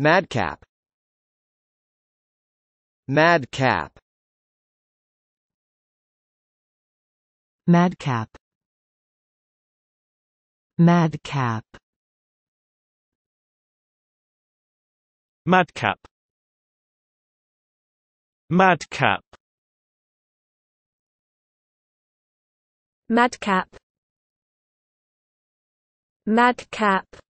Madcap Madcap Madcap Madcap Madcap Madcap Madcap Madcap